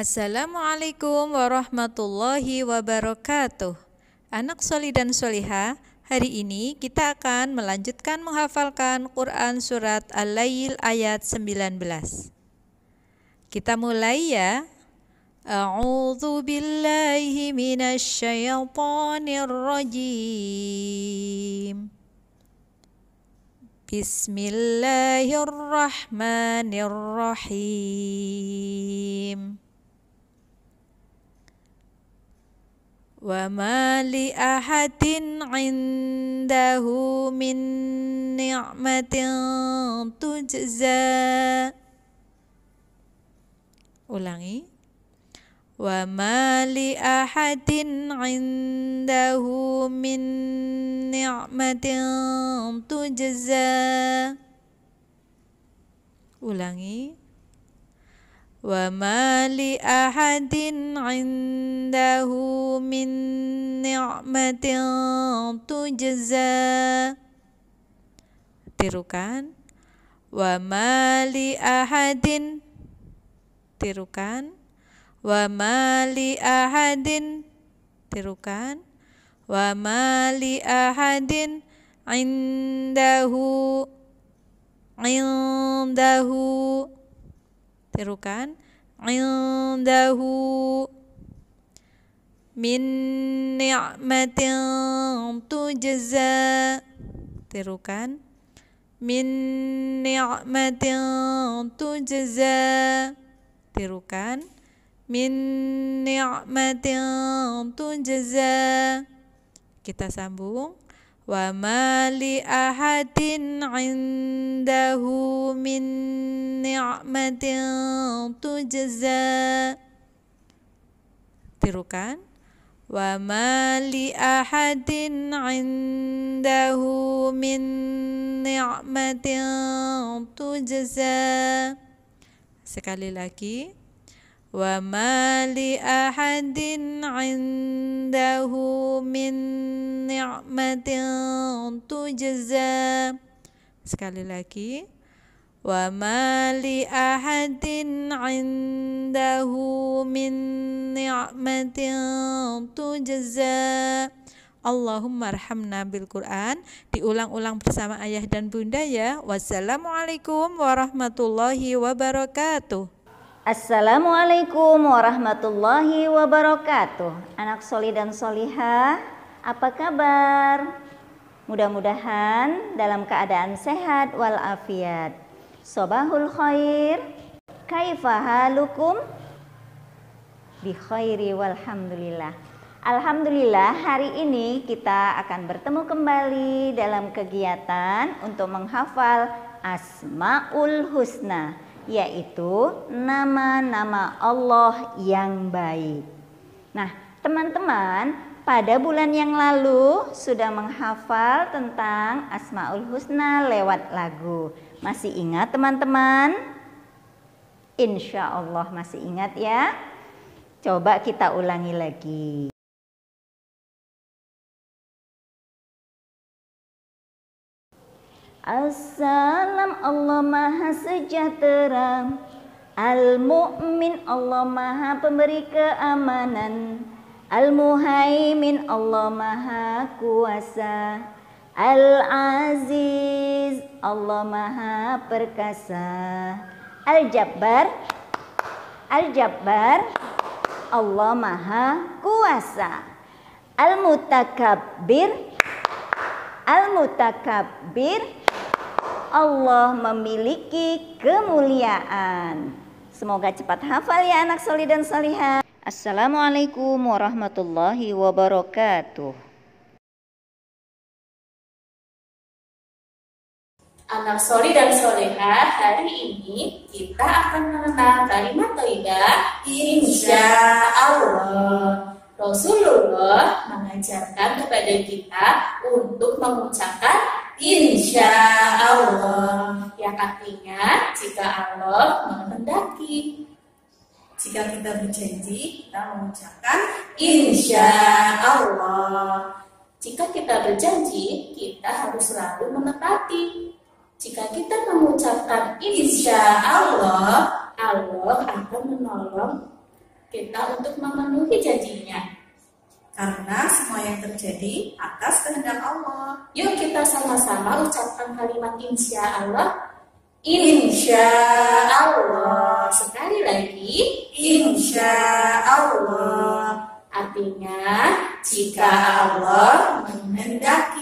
Assalamualaikum warahmatullahi wabarakatuh. Anak soli dan soliha, hari ini kita akan melanjutkan menghafalkan Quran Surat al layl ayat 19. Kita mulai ya. A'udhu billahi minasy syaithanir rajim. Bismillahirrahmanirrahim. وما لأحد عنده من نعمة تجزى ulangi وما لأحد عنده من نعمة تجزى ulangi وَمَا لِأَحَدٍ عنده مِن نعمة تجزى tirukan وَمَا لِأَحَدٍ tirukan وَمَا لِأَحَدٍ tirukan وَمَا لِأَحَدٍ عنده عنده tirukan indahu min ni'matin tujza tirukan min ni'matin tujza tirukan min ni'matin tujza kita sambung wa ma li ahadin indahu min ni'matin tujza tirukan wa ma li ahadin indahu min ni'matin tujza sekali lagi wa ma li ahadin indahu عنده من نعمة تجزى sekali lagi wa ma li ahadin indahu min ni'matin tujza Allahumma arhamna bil Quran diulang-ulang bersama ayah dan bunda ya wassalamualaikum warahmatullahi wabarakatuh Assalamualaikum warahmatullahi wabarakatuh Anak soli dan soliha Apa kabar? Mudah-mudahan dalam keadaan sehat walafiat Sobahul khair Kaifahalukum Bi khairi walhamdulillah Alhamdulillah hari ini kita akan bertemu kembali dalam kegiatan untuk menghafal Asma'ul Husna yaitu nama-nama Allah yang baik. Nah, teman-teman, pada bulan yang lalu sudah menghafal tentang Asmaul Husna lewat lagu. Masih ingat teman-teman? Insya Allah masih ingat ya. Coba kita ulangi lagi. Assalam Allah Maha Sejahtera Al-Mu'min Allah Maha Pemberi Keamanan Al-Muhaimin Allah Maha Kuasa Al-Aziz Allah Maha Perkasa Al-Jabbar Al-Jabbar Allah Maha Kuasa Al-Mutakabbir Al-Mutakabbir Allah memiliki kemuliaan. Semoga cepat hafal ya anak soli dan soliha. Assalamualaikum warahmatullahi wabarakatuh. Anak soli dan soleha, hari ini kita akan mengenal kalimat toibah Insya Allah. Rasulullah mengajarkan kepada kita untuk mengucapkan insya Allah yang artinya jika Allah menghendaki jika kita berjanji kita mengucapkan insya Allah jika kita berjanji kita harus selalu menepati jika kita mengucapkan insya Allah Allah akan menolong kita untuk memenuhi janjinya karena semua yang terjadi atas kehendak Allah. Yuk kita sama-sama ucapkan kalimat insya Allah. Insya Allah. Sekali lagi. Insya Allah. Artinya, jika Allah menghendaki